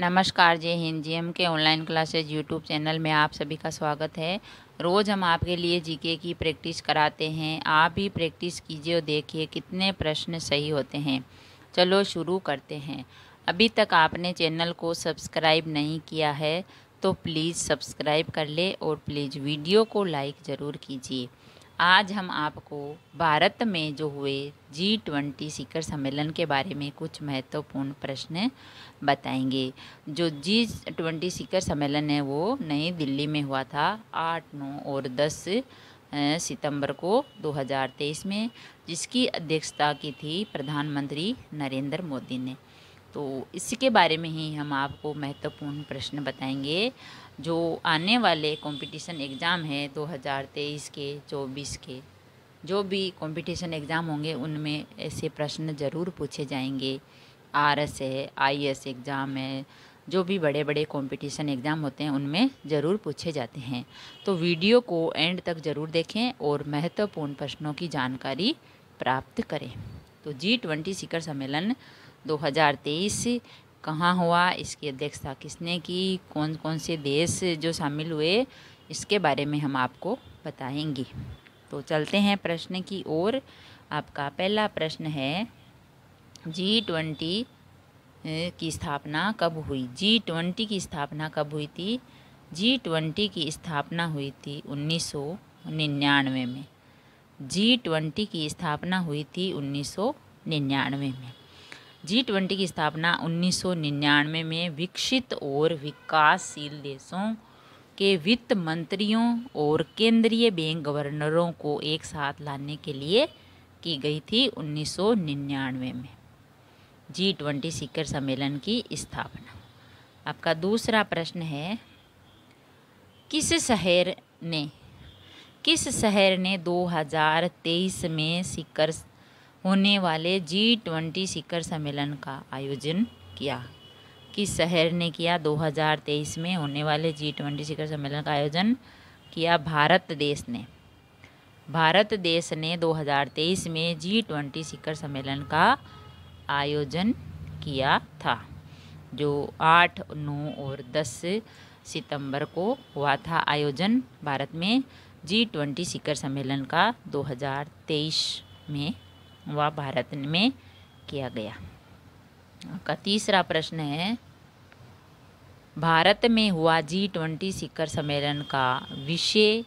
नमस्कार जय हिंद जी M K online classes YouTube channel में आप सभी का स्वागत है रोज़ हम आपके लिए जीके की प्रैक्टिस कराते हैं आप भी प्रैक्टिस कीजिए और देखिए कितने प्रश्न सही होते हैं चलो शुरू करते हैं अभी तक आपने चैनल को सब्सक्राइब नहीं किया है तो प्लीज़ सब्सक्राइब कर ले और प्लीज़ वीडियो को लाइक ज़रूर कीजिए आज हम आपको भारत में जो हुए जी ट्वेंटी शिखर सम्मेलन के बारे में कुछ महत्वपूर्ण प्रश्न बताएंगे जो जी ट्वेंटी शिखर सम्मेलन है वो नई दिल्ली में हुआ था आठ नौ और दस सितंबर को 2023 में जिसकी अध्यक्षता की थी प्रधानमंत्री नरेंद्र मोदी ने तो इसके बारे में ही हम आपको महत्वपूर्ण प्रश्न बताएंगे जो आने वाले कंपटीशन एग्ज़ाम है 2023 के 24 के जो भी कंपटीशन एग्ज़ाम होंगे उनमें ऐसे प्रश्न ज़रूर पूछे जाएंगे आर एस है आई एस एग्ज़ाम है जो भी बड़े बड़े कंपटीशन एग्ज़ाम होते हैं उनमें ज़रूर पूछे जाते हैं तो वीडियो को एंड तक ज़रूर देखें और महत्वपूर्ण प्रश्नों की जानकारी प्राप्त करें तो जी ट्वेंटी शिखर सम्मेलन 2023 कहाँ हुआ इसकी अध्यक्षता किसने की कौन कौन से देश जो शामिल हुए इसके बारे में हम आपको बताएंगे तो चलते हैं प्रश्न की ओर आपका पहला प्रश्न है जी ट्वेंटी की स्थापना कब हुई जी ट्वेंटी की स्थापना कब हुई थी जी ट्वेंटी की स्थापना हुई थी उन्नीस सौ निन्यानवे में जी ट्वेंटी की स्थापना हुई थी उन्नीस सौ निन्यानवे में जी ट्वेंटी की स्थापना 1999 में विकसित और विकासशील देशों के वित्त मंत्रियों और केंद्रीय बैंक गवर्नरों को एक साथ लाने के लिए की गई थी 1999 में जी ट्वेंटी शिखर सम्मेलन की स्थापना आपका दूसरा प्रश्न है किस शहर ने किस शहर ने 2023 में शिखर होने वाले जी ट्वेंटी शिखर सम्मेलन का आयोजन किया किस शहर ने किया 2023 में होने वाले जी ट्वेंटी शिखर सम्मेलन का आयोजन किया भारत देश ने भारत देश ने 2023 में जी ट्वेंटी शिखर सम्मेलन का आयोजन किया था जो आठ नौ और दस सितंबर को हुआ था आयोजन भारत में जी ट्वेंटी शिखर सम्मेलन का 2023 में वह भारत में किया गया आपका तीसरा प्रश्न है भारत में हुआ जी ट्वेंटी शिखर सम्मेलन का विषय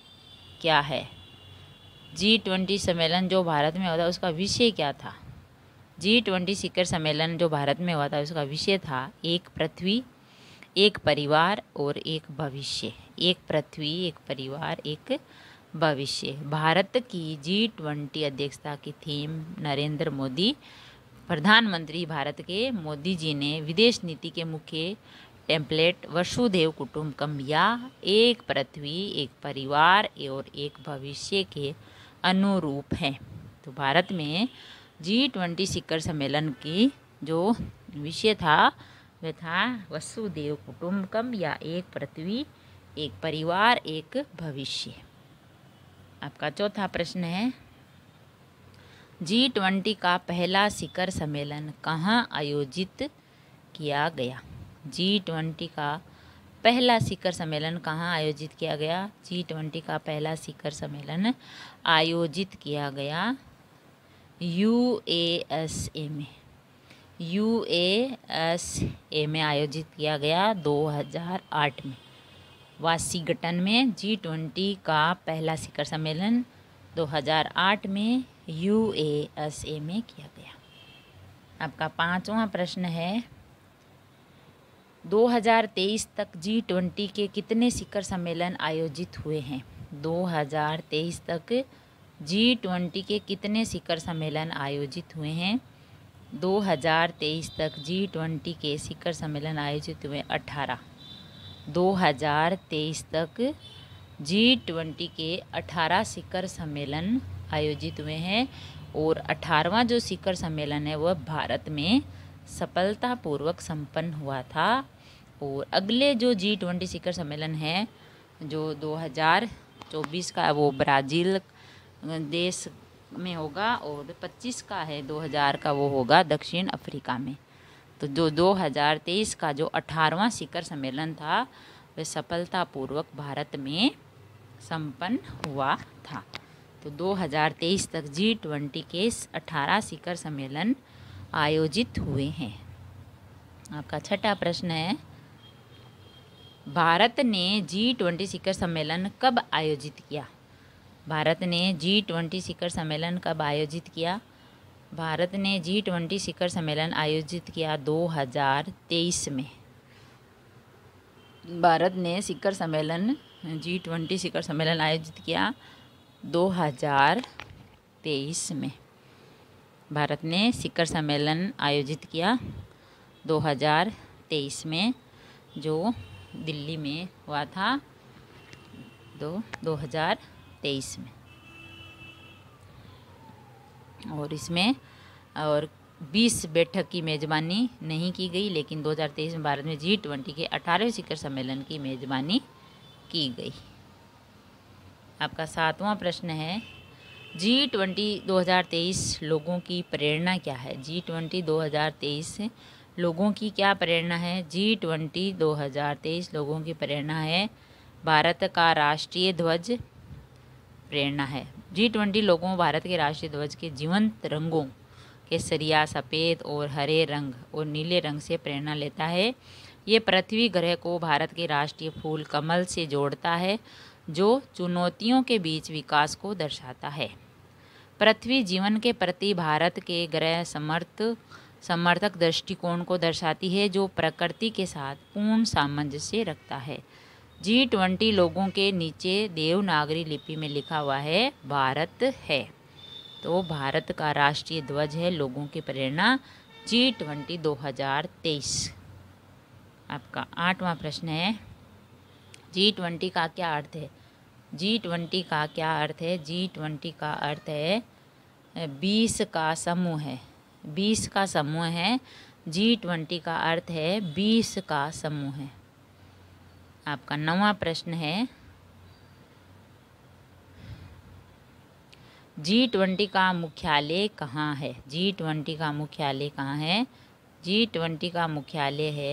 क्या है जी ट्वेंटी सम्मेलन जो भारत में हुआ था उसका विषय क्या था जी ट्वेंटी शिखर सम्मेलन जो भारत में हुआ था उसका विषय था एक पृथ्वी एक परिवार और एक भविष्य एक पृथ्वी एक परिवार एक भविष्य भारत की जी ट्वेंटी अध्यक्षता की थीम नरेंद्र मोदी प्रधानमंत्री भारत के मोदी जी ने विदेश नीति के मुख्य टेम्पलेट वसुदेव कुटुम्बकम या एक पृथ्वी एक परिवार और एक भविष्य के अनुरूप हैं तो भारत में जी ट्वेंटी शिखर सम्मेलन की जो विषय था वह था वसुदेव कुटुम्बकम या एक पृथ्वी एक परिवार एक भविष्य आपका चौथा प्रश्न है जी ट्वेंटी का पहला शिखर सम्मेलन कहाँ आयोजित किया गया जी ट्वेंटी का पहला शिखर सम्मेलन कहाँ आयोजित किया गया जी ट्वेंटी का पहला शिखर सम्मेलन आयोजित किया गया यू ए एस ए में यू ए एस ए में आयोजित किया गया 2008 में वाशिंगटन में जी ट्वेंटी का पहला शिखर सम्मेलन 2008 में यूएसए में किया गया आपका पांचवा प्रश्न है 2023 तक जी ट्वेंटी के कितने शिखर सम्मेलन आयोजित हुए हैं 2023 तक जी ट्वेंटी के कितने शिखर सम्मेलन आयोजित हुए हैं 2023 तक जी ट्वेंटी के शिखर सम्मेलन आयोजित हुए अठारह 2023 तक जी ट्वेंटी के 18 शिखर सम्मेलन आयोजित हुए हैं और 18वां जो शिखर सम्मेलन है वह भारत में सफलतापूर्वक संपन्न हुआ था और अगले जो जी ट्वेंटी शिखर सम्मेलन है जो 2024 का वो ब्राज़ील देश में होगा और 25 का है 2000 का वो होगा दक्षिण अफ्रीका में तो जो 2023 का जो 18वां शिखर सम्मेलन था वह सफलतापूर्वक भारत में संपन्न हुआ था तो 2023 तक जी ट्वेंटी के 18 शिखर सम्मेलन आयोजित हुए हैं आपका छठा प्रश्न है भारत ने जी ट्वेंटी शिखर सम्मेलन कब आयोजित किया भारत ने जी ट्वेंटी शिखर सम्मेलन कब आयोजित किया भारत ने जी ट्वेंटी शिखर सम्मेलन आयोजित किया 2023 में भारत ने शिखर सम्मेलन जी ट्वेंटी शिखर सम्मेलन आयोजित किया 2023 में भारत ने शिखर सम्मेलन आयोजित किया 2023 में जो दिल्ली में हुआ था दो 2023 में और इसमें और 20 बैठक की मेज़बानी नहीं की गई लेकिन 2023 में भारत में जी ट्वेंटी के अठारहवें शिखर सम्मेलन की मेज़बानी की गई आपका सातवां प्रश्न है जी ट्वेंटी दो लोगों की प्रेरणा क्या है जी ट्वेंटी दो लोगों की क्या प्रेरणा है जी ट्वेंटी दो लोगों की प्रेरणा है भारत का राष्ट्रीय ध्वज प्रेरणा है जी ट्वेंटी लोगों भारत के राष्ट्रीय ध्वज के जीवंत रंगों के सरिया सफ़ेद और हरे रंग और नीले रंग से प्रेरणा लेता है ये पृथ्वी ग्रह को भारत के राष्ट्रीय फूल कमल से जोड़ता है जो चुनौतियों के बीच विकास को दर्शाता है पृथ्वी जीवन के प्रति भारत के ग्रह समर्थ समर्थक दृष्टिकोण को दर्शाती है जो प्रकृति के साथ पूर्ण सामंजस्य रखता है जी ट्वेंटी लोगों के नीचे देवनागरी लिपि में लिखा हुआ है भारत है तो भारत का राष्ट्रीय ध्वज है लोगों की प्रेरणा जी ट्वेंटी दो हज़ार तेईस आपका आठवां प्रश्न है जी ट्वेंटी का क्या अर्थ है जी ट्वेंटी का क्या अर्थ है जी ट्वेंटी का अर्थ है बीस का समूह है बीस का समूह है जी ट्वेंटी का अर्थ है बीस का समूह है आपका नवा प्रश्न है जी ट्वेंटी का मुख्यालय कहाँ है जी ट्वेंटी का मुख्यालय कहाँ है जी ट्वेंटी का मुख्यालय है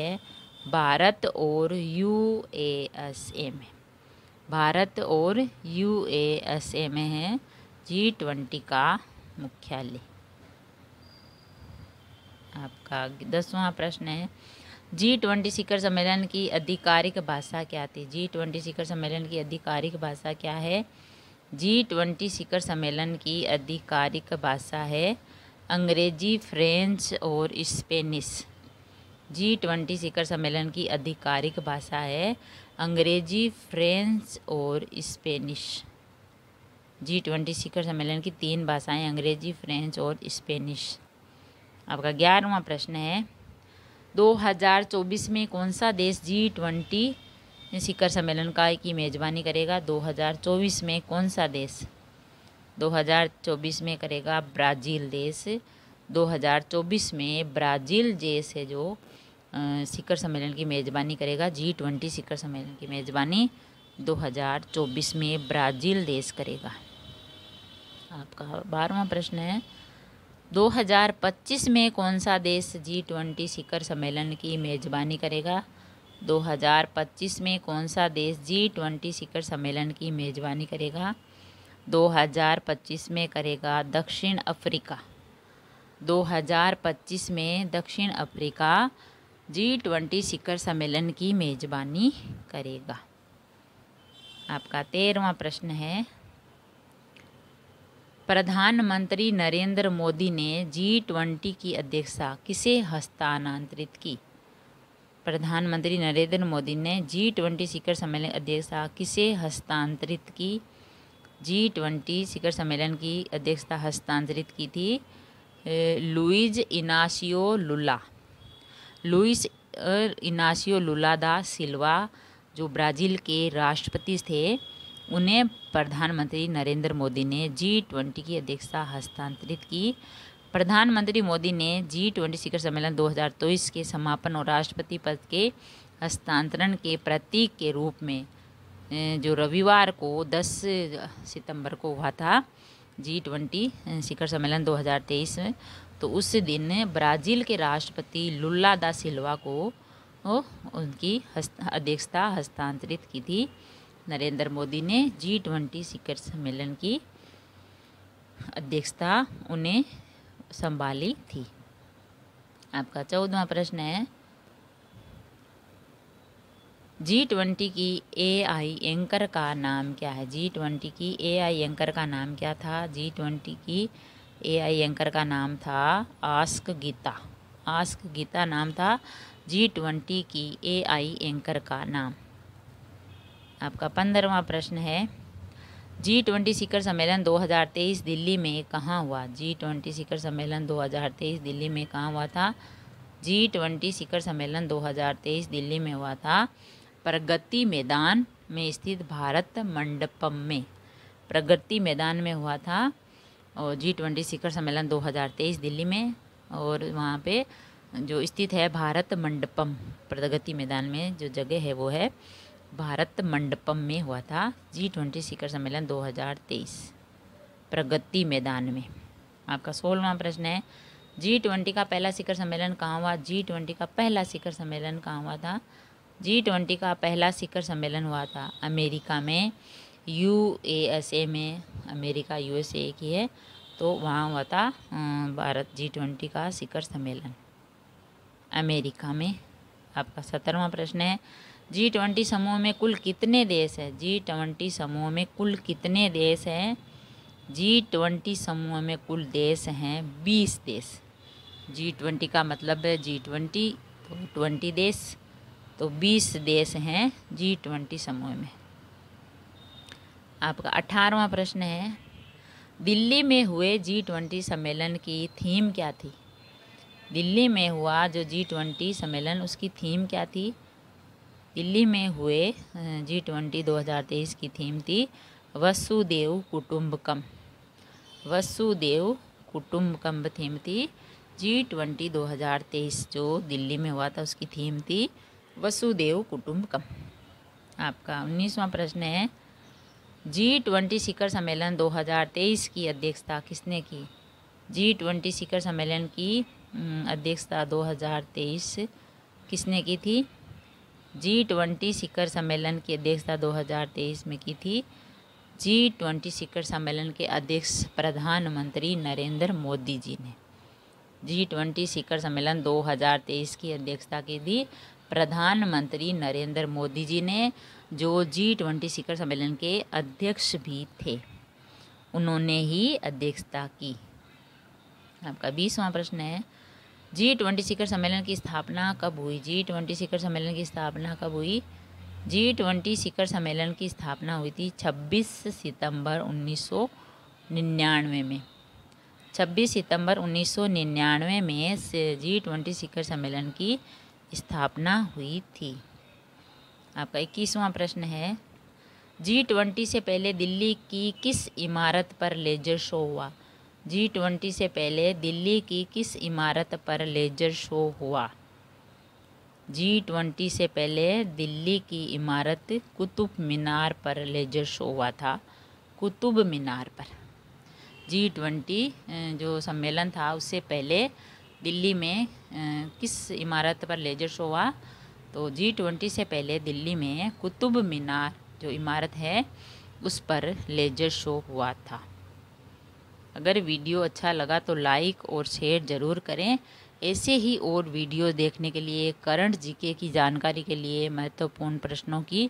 भारत और यू ए एस ए में भारत और यू ए एस ए में है जी ट्वेंटी का मुख्यालय आपका दसवां प्रश्न है जी ट्वेंटी शिखर सम्मेलन की आधिकारिक भाषा क्या थी जी ट्वेंटी शिखर सम्मेलन की आधिकारिक भाषा क्या है जी ट्वेंटी शिखर सम्मेलन की आधिकारिक भाषा है अंग्रेजी फ्रेंच और स्पेनिश जी ट्वेंटी शिखर सम्मेलन की आधिकारिक भाषा है अंग्रेजी फ्रेंच और स्पेनिश जी ट्वेंटी शिखर सम्मेलन की तीन भाषाएं अंग्रेजी फ्रेंच और स्पेनिश आपका ग्यारहवा प्रश्न है 2024 में कौन सा देश जी ट्वेंटी शिखर सम्मेलन का की मेज़बानी करेगा 2024 में कौन सा देश 2024 में करेगा ब्राज़ील देश 2024 में ब्राज़ील देश है जो शिखर सम्मेलन की मेज़बानी करेगा जी ट्वेंटी शिखर सम्मेलन की मेज़बानी 2024 में ब्राज़ील देश करेगा आपका बारहवा प्रश्न है 2025 में कौन सा देश जी ट्वेंटी शिखर सम्मेलन की मेज़बानी करेगा 2025 में कौन सा देश जी ट्वेंटी शिखर सम्मेलन की मेज़बानी करेगा 2025 में करेगा दक्षिण अफ्रीका 2025 में दक्षिण अफ्रीका जी ट्वेंटी शिखर सम्मेलन की मेज़बानी करेगा आपका तेरहवा प्रश्न है प्रधानमंत्री नरेंद्र मोदी ने जी ट्वेंटी की अध्यक्षता किसे हस्तानांतरित की प्रधानमंत्री नरेंद्र मोदी ने जी ट्वेंटी शिखर सम्मेलन अध्यक्षता किसे हस्तांतरित की जी ट्वेंटी शिखर सम्मेलन की अध्यक्षता हस्तांतरित की थी लुइज इनाशियो लुला लुइस इनाशियो लुला दा सिल्वा जो ब्राज़ील के राष्ट्रपति थे उन्हें प्रधानमंत्री नरेंद्र मोदी ने जी ट्वेंटी की अध्यक्षता हस्तांतरित की प्रधानमंत्री मोदी ने जी ट्वेंटी शिखर सम्मेलन 2023 के समापन और राष्ट्रपति पद के हस्तांतरण के प्रतीक के रूप में जो रविवार को 10 सितंबर को हुआ था जी ट्वेंटी शिखर सम्मेलन 2023 में तो उस दिन ब्राज़ील के राष्ट्रपति लुल्ला दा सिल्वा को उनकी हस्त, अध्यक्षता हस्तांतरित की थी नरेंद्र मोदी ने जी ट्वेंटी शिखर सम्मेलन की अध्यक्षता उन्हें संभाली थी आपका चौदवा प्रश्न है जी ट्वेंटी की ए आई एंकर का नाम क्या है जी ट्वेंटी की ए आई एंकर का नाम क्या था जी ट्वेंटी की ए आई एंकर का नाम था आस्क गीता आस्क गीता नाम था जी ट्वेंटी की ए आई एंकर का नाम आपका पंद्रवा प्रश्न है जी ट्वेंटी शिखर सम्मेलन 2023 दिल्ली में कहाँ हुआ जी ट्वेंटी शिखर सम्मेलन 2023 दिल्ली में कहाँ हुआ था जी ट्वेंटी शिखर सम्मेलन 2023 दिल्ली में हुआ था प्रगति मैदान में स्थित भारत मंडपम में प्रगति मैदान में हुआ था और जी ट्वेंटी शिखर सम्मेलन 2023 दिल्ली में और वहाँ पे जो स्थित है भारत मंडपम प्रगति मैदान में जो जगह है वो है भारत मंडपम में हुआ था जी ट्वेंटी शिखर सम्मेलन 2023 प्रगति मैदान में आपका सोलवा प्रश्न है जी ट्वेंटी का पहला शिखर सम्मेलन कहाँ हुआ जी ट्वेंटी का पहला शिखर सम्मेलन कहाँ हुआ था जी ट्वेंटी का पहला शिखर सम्मेलन हुआ था अमेरिका में यू ए एस ए में अमेरिका यू एस ए की है तो वहाँ हुआ था भारत जी ट्वेंटी का शिखर सम्मेलन अमेरिका में आपका सत्रहवा प्रश्न है जी ट्वेंटी समूह में कुल कितने देश हैं जी ट्वेंटी समूह में कुल कितने देश हैं जी ट्वेंटी समूह में कुल देश हैं बीस देश जी ट्वेंटी का मतलब है जी ट्वेंटी तो ट्वेंटी देश तो बीस देश हैं जी ट्वेंटी समूह में आपका अठारहवा प्रश्न है दिल्ली में हुए जी ट्वेंटी सम्मेलन की थीम क्या थी दिल्ली में हुआ जो जी ट्वेंटी सम्मेलन उसकी थीम क्या थी दिल्ली में हुए जी ट्वेंटी दो हज़ार तेईस की थीम थी वसुदेव कुटुम्बकम वसुदेव कुटुम्बकम थीम थी जी ट्वेंटी दो हज़ार तेईस जो दिल्ली में हुआ था उसकी थीम थी वसुदेव कुटुम्बकम आपका उन्नीसवां प्रश्न है जी ट्वेंटी शिखर सम्मेलन 2023 की अध्यक्षता किसने की जी ट्वेंटी शिखर सम्मेलन की अध्यक्षता 2023 किसने की थी जी ट्वेंटी शिखर सम्मेलन की अध्यक्षता 2023 में की थी जी ट्वेंटी शिखर सम्मेलन के अध्यक्ष प्रधानमंत्री नरेंद्र मोदी जी ने जी ट्वेंटी शिखर सम्मेलन 2023 की अध्यक्षता की थी प्रधानमंत्री नरेंद्र मोदी जी ने जो जी ट्वेंटी शिखर सम्मेलन के अध्यक्ष भी थे उन्होंने ही अध्यक्षता की आपका बीसवा प्रश्न है जी ट्वेंटी शिखर सम्मेलन की स्थापना कब हुई जी ट्वेंटी शिखर सम्मेलन की स्थापना कब हुई जी ट्वेंटी शिखर सम्मेलन की स्थापना हुई थी 26 सितंबर 1999 में 26 सितंबर 1999 में जी ट्वेंटी शिखर सम्मेलन की स्थापना हुई थी आपका इक्कीसवां प्रश्न है जी ट्वेंटी से पहले दिल्ली की किस इमारत पर लेजर शो हुआ जी ट्वेंटी से पहले दिल्ली की किस इमारत पर लेजर शो हुआ जी ट्वेंटी से पहले दिल्ली की इमारत कुतुब मीनार पर लेजर शो हुआ था कुतुब मीनार पर जी ट्वेंटी जो सम्मेलन था उससे पहले दिल्ली में किस इमारत पर लेजर शो हुआ तो जी ट्वेंटी से पहले दिल्ली में कुतुब मीनार जो इमारत है उस पर लेजर शो हुआ था अगर वीडियो अच्छा लगा तो लाइक और शेयर ज़रूर करें ऐसे ही और वीडियो देखने के लिए करंट जीके की जानकारी के लिए महत्वपूर्ण प्रश्नों की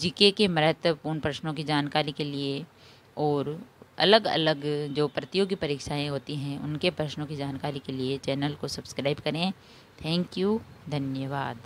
जीके के महत्वपूर्ण प्रश्नों की जानकारी के लिए और अलग अलग जो प्रतियोगी परीक्षाएं होती हैं उनके प्रश्नों की जानकारी के लिए चैनल को सब्सक्राइब करें थैंक यू धन्यवाद